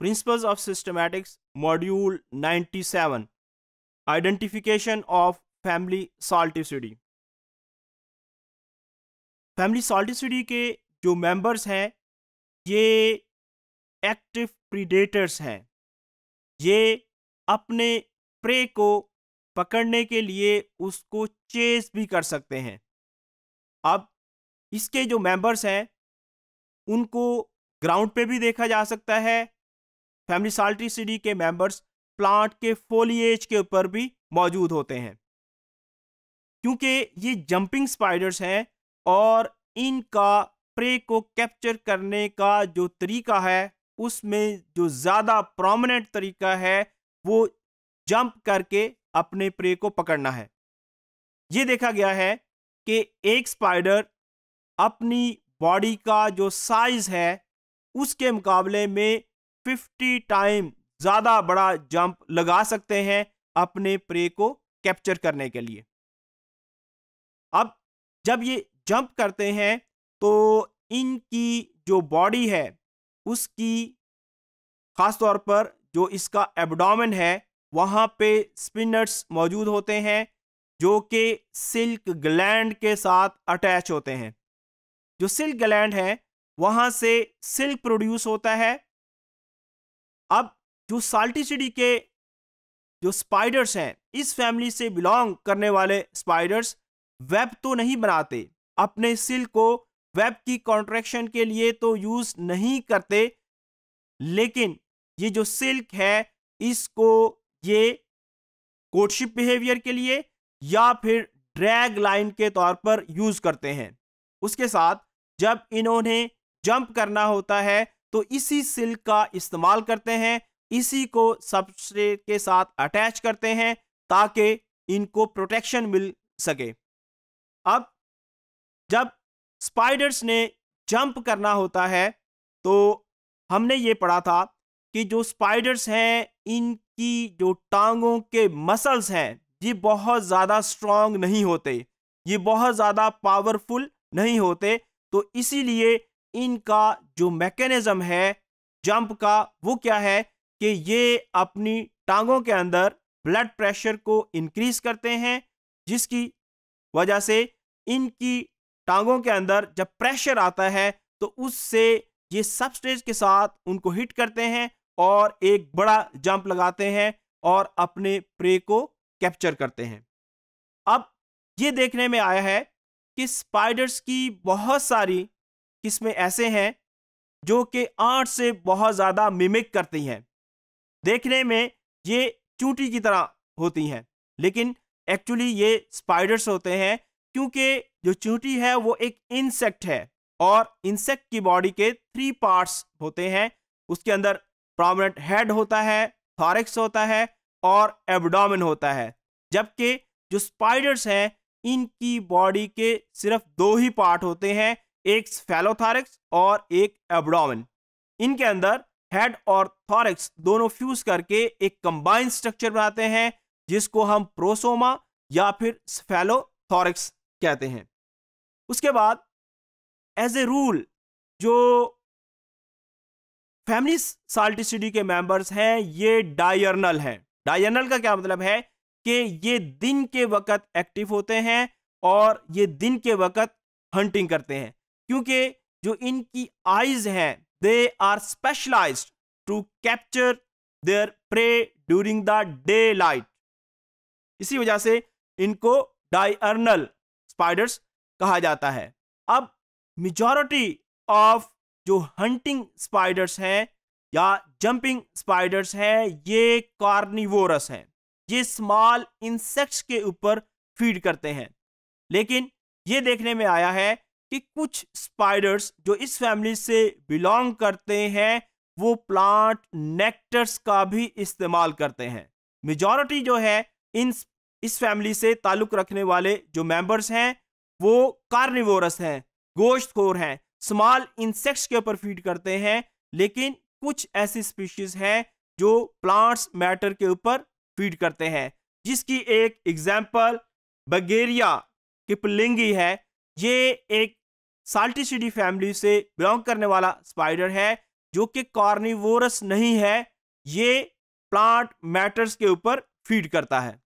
principal of systematics module seven identification of family Salticidae family Salticidae के जो members हैं ये एक्टिव प्रीडेटर्स हैं ये अपने प्रे को पकड़ने के लिए उसको चेज भी कर सकते हैं अब इसके जो मेम्बर्स हैं उनको ग्राउंड पे भी देखा जा सकता है फैमिली साल्ट्रीसीडी के मेंबर्स प्लांट के फोलिएज के ऊपर भी मौजूद होते हैं क्योंकि ये जंपिंग स्पाइडर्स हैं और इनका प्रे को कैप्चर करने का जो तरीका है उसमें जो ज़्यादा प्रोमिनेंट तरीका है वो जंप करके अपने प्रे को पकड़ना है ये देखा गया है कि एक स्पाइडर अपनी बॉडी का जो साइज़ है उसके मुकाबले में फिफ्टी टाइम ज़्यादा बड़ा जंप लगा सकते हैं अपने प्रे को कैप्चर करने के लिए अब जब ये जंप करते हैं तो इनकी जो बॉडी है उसकी ख़ास तौर पर जो इसका एब्डोमेन है वहाँ पे स्पिनर्स मौजूद होते हैं जो कि सिल्क ग्लैंड के साथ अटैच होते हैं जो सिल्क ग्लैंड है वहाँ से सिल्क प्रोड्यूस होता है अब जो साल्टिसिडी के जो स्पाइडर्स हैं इस फैमिली से बिलोंग करने वाले स्पाइडर्स वेब तो नहीं बनाते अपने सिल को वेब की कॉन्ट्रैक्शन के लिए तो यूज़ नहीं करते लेकिन ये जो सिल्क है इसको ये कोटशिप बिहेवियर के लिए या फिर ड्रैग लाइन के तौर पर यूज़ करते हैं उसके साथ जब इन्होंने जंप करना होता है तो इसी सिल्क का इस्तेमाल करते हैं इसी को सबस्ट्रेट के साथ अटैच करते हैं ताकि इनको प्रोटेक्शन मिल सके अब जब स्पाइडर्स ने जंप करना होता है तो हमने ये पढ़ा था कि जो स्पाइडर्स हैं इनकी जो टांगों के मसल्स हैं ये बहुत ज़्यादा स्ट्रांग नहीं होते ये बहुत ज़्यादा पावरफुल नहीं होते तो इसीलिए इनका जो मैकेनिज्म है जंप का वो क्या है कि ये अपनी टांगों के अंदर ब्लड प्रेशर को इंक्रीज करते हैं जिसकी वजह से इनकी टांगों के अंदर जब प्रेशर आता है तो उससे ये सबस्टेज के साथ उनको हिट करते हैं और एक बड़ा जंप लगाते हैं और अपने प्रे को कैप्चर करते हैं अब ये देखने में आया है कि स्पाइडर्स की बहुत सारी किस्में ऐसे हैं जो कि आठ से बहुत ज़्यादा मिमिक करती हैं देखने में ये चूटी की तरह होती हैं लेकिन एक्चुअली ये स्पाइडर्स होते हैं क्योंकि जो चूटी है वो एक इंसेक्ट है और इंसेक्ट की बॉडी के थ्री पार्ट्स होते हैं उसके अंदर प्रोमिनेंट हेड होता है थॉरिक्स होता है और एबडामिन होता है जबकि जो स्पाइडर्स हैं इनकी बॉडी के सिर्फ दो ही पार्ट होते हैं एक फैलोथॉरिक्स और एक एब्डोमेन इनके अंदर हेड और थॉरिक्स दोनों फ्यूज करके एक कंबाइंड स्ट्रक्चर बनाते हैं जिसको हम प्रोसोमा या फिर स्फेलोथॉरिक्स कहते हैं उसके बाद एज ए रूल जो फैमिली साल्टिसिडी के मेंबर्स हैं ये डायर्नल हैं डायर्नल का क्या मतलब है कि ये दिन के वक़्त एक्टिव होते हैं और ये दिन के वक़्त हंटिंग करते हैं क्योंकि जो इनकी आइज हैं they are specialised to capture their prey during the daylight इसी वजह से इनको डायर्नल स्पाइडर्स कहा जाता है अब मेजॉरिटी ऑफ जो हंटिंग स्पाइडर्स हैं या जंपिंग स्पाइडर्स हैं ये कार्निवोरस हैं ये स्मॉल इंसेक्ट्स के ऊपर फीड करते हैं लेकिन ये देखने में आया है कि कुछ स्पाइडर्स जो इस फैमिली से बिलोंग करते हैं वो प्लांट नेक्टर्स का भी इस्तेमाल करते हैं मेजॉरिटी जो है इन इस फैमिली से ताल्लुक रखने वाले जो मेंबर्स हैं वो कार्निवोरस हैं गोश्तखोर हैं स्मॉल इंसेक्ट्स के ऊपर फीड करते हैं लेकिन कुछ ऐसी स्पीशीज हैं जो प्लांट्स मैटर के ऊपर फीड करते हैं जिसकी एक एग्जाम्पल बगेरिया किपलिंगी है ये एक साल्टिसिडी फैमिली से बिलोंग करने वाला स्पाइडर है जो कि कॉर्निवोरस नहीं है ये प्लांट मैटर्स के ऊपर फीड करता है